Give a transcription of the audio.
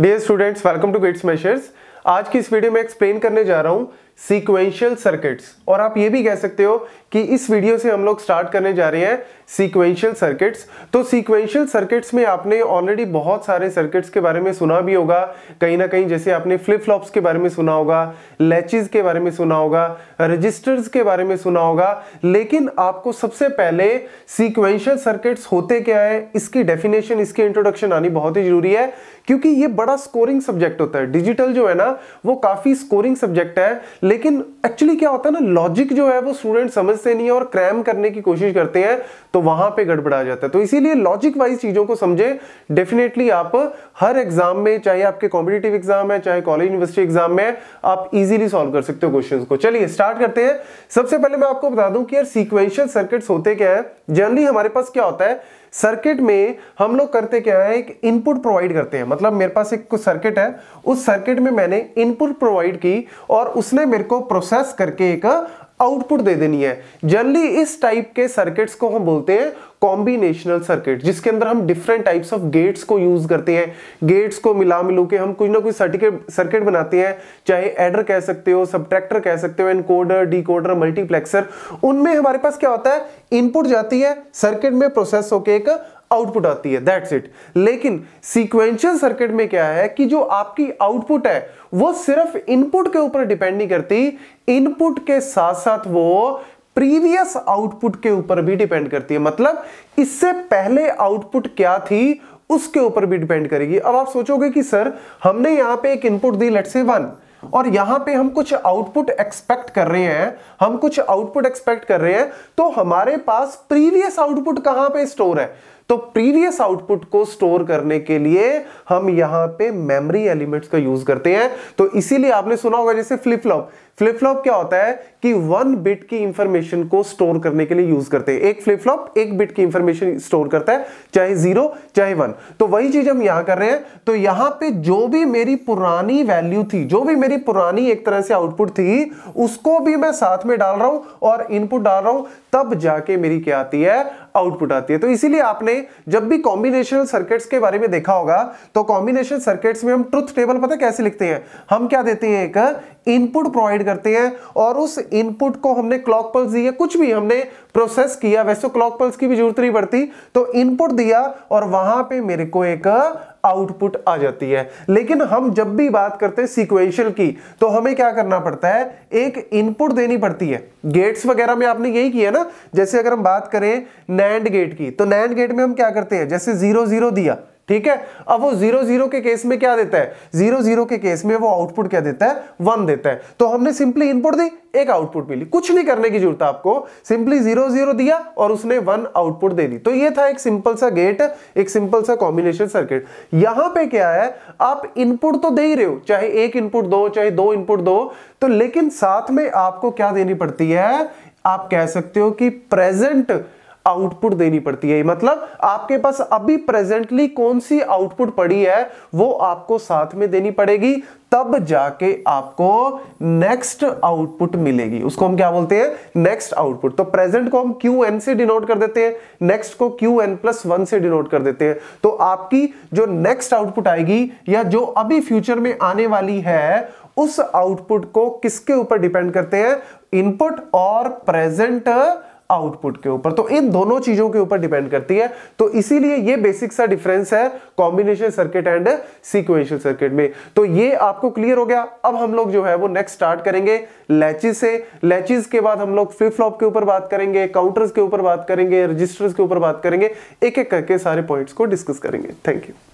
dear students welcome to Gate Smashers आज की इस वीडियो में एक्सप्लेन करने जा रहा हूँ सीक्वेंशियल सर्किट्स और आप ये भी कह सकते हो कि इस वीडियो से हम लोग स्टार्ट करने जा रहे हैं सीक्वेंशियल सर्किट्स तो सीक्वेंशियल सर्किट्स में आपने ऑलरेडी बहुत सारे सर्किट्स के बारे में सुना भी होगा कहीं ना कहीं जैसे आपने फ्लिप फ्लॉप्स के बारे में सुना होगा लैचेज के बारे में सुना होगा रजिस्टर्स के बारे में सुना होगा लेकिन आपको सबसे पहले सीक्वेंशियल सर्किट्स होते क्या है इसकी डेफिनेशन इसकी इंट्रोडक्शन आनी बहुत ही जरूरी है क्योंकि ये बड़ा स्कोरिंग सब्जेक्ट होता है डिजिटल जो है ना वो काफ़ी स्कोरिंग सब्जेक्ट है लेकिन एक्चुअली क्या होता है ना लॉजिक जो है वो स्टूडेंट समझते नहीं है और क्रैम करने की कोशिश करते हैं तो वहां पे गड़बड़ा जाता है तो इसीलिए लॉजिक वाइज चीजों को समझे डेफिनेटली आप हर एग्जाम में चाहे आपके कॉम्पिटेटिव एग्जाम है चाहे कॉलेज यूनिवर्सिटी एग्जाम में आप इजिली सॉल्व कर सकते हो क्वेश्चन को चलिए स्टार्ट करते हैं सबसे पहले मैं आपको बता दूं कि यार सीक्वेंशियल सर्किट्स होते क्या है जनरली हमारे पास क्या होता है सर्किट में हम लोग करते क्या है एक इनपुट प्रोवाइड करते हैं मतलब मेरे पास एक कुछ सर्किट है उस सर्किट में मैंने इनपुट प्रोवाइड की और उसने मेरे को प्रोसेस करके एक आउटपुट दे देनी है जनरली इस टाइप के सर्किट्स को हम बोलते हैं कॉम्बिनेशनल सर्किट जिसके अंदर हम डिफरेंट टाइप्स ऑफ गेट्स को यूज करते हैं गेट्स को मिला मिलू के हम कुछ ना कुछ सर्टिकेट सर्किट बनाते हैं चाहे एडर कह सकते हो सब कह सकते हो एनकोडर डीकोडर मल्टीप्लेक्सर उनमें हमारे पास क्या होता है इनपुट जाती है सर्किट में प्रोसेस होकर एक आउटपुट आती है दैट्स इट लेकिन सीक्वेंशियल सर्किट में क्या है कि जो आपकी आउटपुट है वो सिर्फ इनपुट के ऊपर डिपेंड नहीं करती इनपुट के साथ साथ वो प्रीवियस आउटपुट के ऊपर भी डिपेंड करती है मतलब इससे पहले आउटपुट क्या थी उसके ऊपर भी डिपेंड करेगी अब आप सोचोगे कि सर हमने यहां पे एक इनपुट दी लेट्स से वन और यहां पे हम कुछ आउटपुट एक्सपेक्ट कर रहे हैं हम कुछ आउटपुट एक्सपेक्ट कर रहे हैं तो हमारे पास प्रीवियस आउटपुट कहां पे स्टोर है तो प्रीवियस आउटपुट को स्टोर करने के लिए हम यहां पे मेमोरी एलिमेंट्स का यूज करते हैं तो इसीलिए आपने सुना होगा जैसे फ्लिप फ्लॉप फ्लिप फ्लॉप क्या होता है कि वन बिट की इंफॉर्मेशन को स्टोर करने के लिए यूज करते हैं एक फ्लिप फ्लॉप एक बिट की इंफॉर्मेशन स्टोर करता है चाहे जीरो चाहे वन तो वही चीज हम यहां कर रहे हैं तो यहां पे जो भी मेरी पुरानी वैल्यू थी जो भी मेरी पुरानी एक तरह से आउटपुट थी उसको भी मैं साथ में डाल रहा हूं और इनपुट डाल रहा हूं तब जाके मेरी क्या आती है आउटपुट आती है तो इसीलिए आपने जब भी कॉम्बिनेशनल सर्किट्स के बारे में देखा होगा तो कॉम्बिनेशन सर्किट्स में हम ट्रुथ टेबल पता है कैसे लिखते हैं हम क्या देते हैं एक इनपुट प्रोवाइड करते हैं और उस इनपुट को हमने क्लॉक पल्स दी कुछ भी हमने प्रोसेस किया वैसे क्लॉक तो पल्स की भी जरूरत नहीं पड़ती तो इनपुट दिया और वहां पे मेरे को एक आउटपुट आ जाती है लेकिन हम जब भी बात करते हैं सीक्वेंशियल की तो हमें क्या करना पड़ता है एक इनपुट देनी पड़ती है गेट्स वगैरह में आपने यही किया ना जैसे अगर हम बात करें नैंड गेट की तो नैंड गेट में हम क्या करते हैं जैसे जीरो जीरो दिया ठीक है अब वो जीरो जीरो के केस में क्या देता है जीरो जीरो के केस में वो आउटपुट क्या देता है वन देता है तो हमने सिंपली इनपुट दी एक आउटपुट मिली कुछ नहीं करने की जरूरत आपको सिंपली जीरो जीरो दिया और उसने वन आउटपुट दे दी तो ये था एक सिंपल सा गेट एक सिंपल सा कॉम्बिनेशन सर्किट यहां पे क्या है आप इनपुट तो दे ही रहे हो चाहे एक इनपुट दो चाहे दो इनपुट दो तो लेकिन साथ में आपको क्या देनी पड़ती है आप कह सकते हो कि प्रेजेंट आउटपुट देनी पड़ती है मतलब आपके पास अभी प्रेजेंटली कौन सी आउटपुट पड़ी है वो आपको साथ में देनी पड़ेगी तब जाके आपको नेक्स्ट आउटपुट मिलेगी उसको हम क्या बोलते हैं नेक्स्ट आउटपुट तो प्रेजेंट को हम क्यू एन से डिनोट कर देते हैं नेक्स्ट को क्यू एन प्लस वन से डिनोट कर देते हैं तो आपकी जो नेक्स्ट आउटपुट आएगी या जो अभी फ्यूचर में आने वाली है उस आउटपुट को किसके ऊपर डिपेंड करते हैं इनपुट और प्रेजेंट आउटपुट के ऊपर तो इन दोनों चीजों के ऊपर डिपेंड करती है तो इसीलिए ये बेसिक सा डिफरेंस है combination circuit and sequential circuit में तो ये आपको क्लियर हो गया अब हम लोग जो है वो नेक्स्ट स्टार्ट करेंगे लैचिस से लैचिस के बाद हम लोग फ्लिप फ्लॉप के ऊपर बात करेंगे काउंटर्स के ऊपर बात करेंगे रजिस्टर्स के ऊपर बात करेंगे एक एक करके सारे पॉइंट्स को डिस्कस करेंगे थैंक यू